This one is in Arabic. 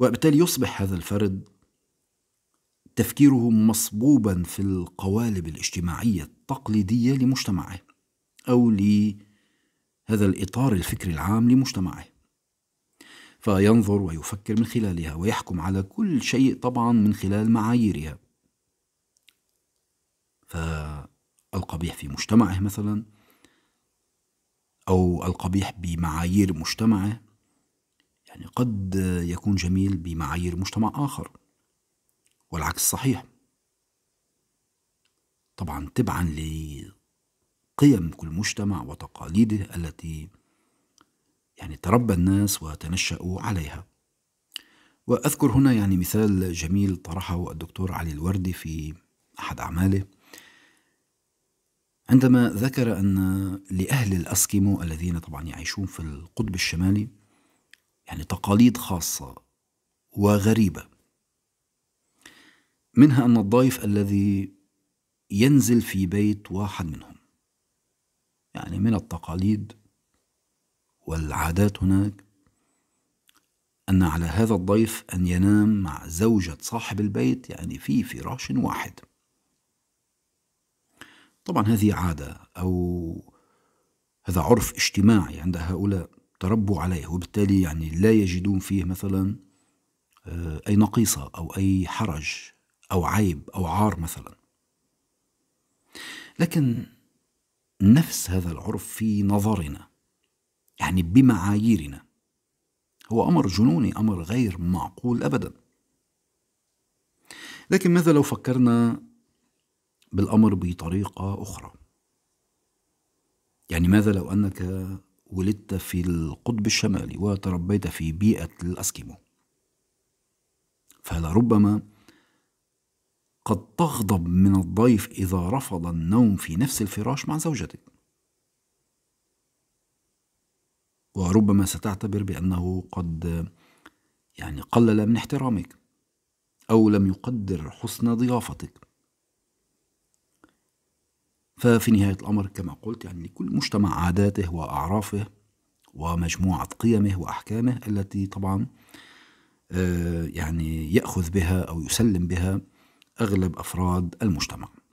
وبالتالي يصبح هذا الفرد تفكيره مصبوبا في القوالب الاجتماعية التقليدية لمجتمعه أو لهذا الإطار الفكري العام لمجتمعه فينظر ويفكر من خلالها ويحكم على كل شيء طبعا من خلال معاييرها فالقبيح في مجتمعه مثلا أو القبيح بمعايير مجتمعه يعني قد يكون جميل بمعايير مجتمع آخر والعكس صحيح طبعا تبعا لقيم كل مجتمع وتقاليده التي يعني تربى الناس وتنشأوا عليها وأذكر هنا يعني مثال جميل طرحه الدكتور علي الوردي في أحد أعماله عندما ذكر أن لأهل الأسكيمو الذين طبعا يعيشون في القطب الشمالي يعني تقاليد خاصة وغريبة منها أن الضيف الذي ينزل في بيت واحد منهم يعني من التقاليد والعادات هناك أن على هذا الضيف أن ينام مع زوجة صاحب البيت يعني في فراش واحد طبعا هذه عادة أو هذا عرف اجتماعي عند هؤلاء تربوا عليه وبالتالي يعني لا يجدون فيه مثلا آه، أي نقيصة أو أي حرج أو عيب أو عار مثلا لكن نفس هذا العرف في نظرنا يعني بمعاييرنا هو أمر جنوني أمر غير معقول أبدا لكن ماذا لو فكرنا بالأمر بطريقة أخرى يعني ماذا لو أنك ولدت في القطب الشمالي وتربيت في بيئة الأسكيمو فلربما قد تغضب من الضيف إذا رفض النوم في نفس الفراش مع زوجتك وربما ستعتبر بأنه قد يعني قلل من احترامك أو لم يقدر حسن ضيافتك ففي نهاية الأمر كما قلت يعني لكل مجتمع عاداته وأعرافه ومجموعة قيمه وأحكامه التي طبعا آه، يعني يأخذ بها أو يسلم بها أغلب أفراد المجتمع